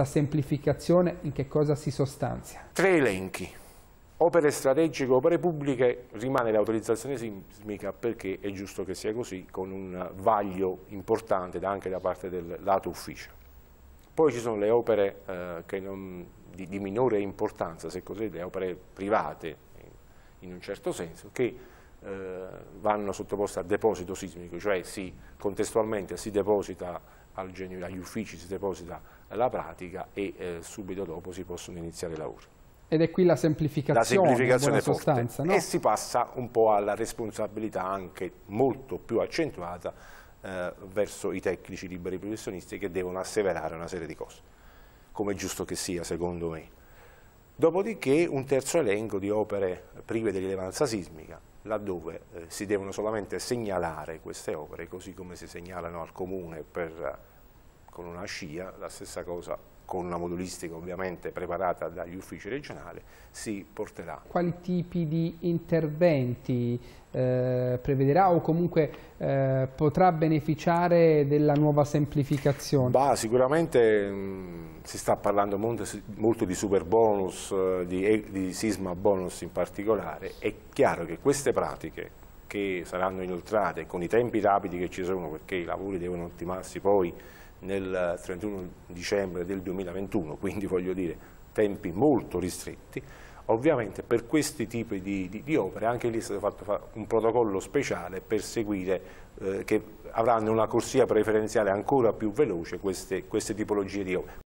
La semplificazione in che cosa si sostanzia? Tre elenchi. Opere strategiche, opere pubbliche, rimane l'autorizzazione sismica perché è giusto che sia così, con un vaglio importante anche da parte del lato ufficio. Poi ci sono le opere eh, non, di, di, minore importanza, se così, le opere private, in un certo senso, che eh, vanno sottoposte a deposito sismico, cioè si, contestualmente si deposita agli uffici si deposita la pratica e eh, subito dopo si possono iniziare i lavori. Ed è qui la semplificazione, la semplificazione sostanza, no? E si passa un po' alla responsabilità anche molto più accentuata eh, verso i tecnici liberi professionisti che devono asseverare una serie di cose, come è giusto che sia secondo me. Dopodiché un terzo elenco di opere prive di rilevanza sismica, laddove eh, si devono solamente segnalare queste opere, così come si segnalano al comune per con una scia, la stessa cosa con una modulistica ovviamente preparata dagli uffici regionali, si porterà. Quali tipi di interventi eh, prevederà o comunque eh, potrà beneficiare della nuova semplificazione? Bah, sicuramente mh, mm, si sta parlando molto, molto di super bonus, eh, di, di sisma bonus in particolare, è chiaro che queste pratiche che saranno inoltrate con i tempi rapidi che ci sono perché i lavori devono ultimarsi poi nel 31 dicembre del 2021, quindi voglio dire tempi molto ristretti, ovviamente per questi tipi di, di, di opere anche lì è stato fatto un protocollo speciale per seguire eh, che avranno una corsia preferenziale ancora più veloce queste, queste tipologie di opere.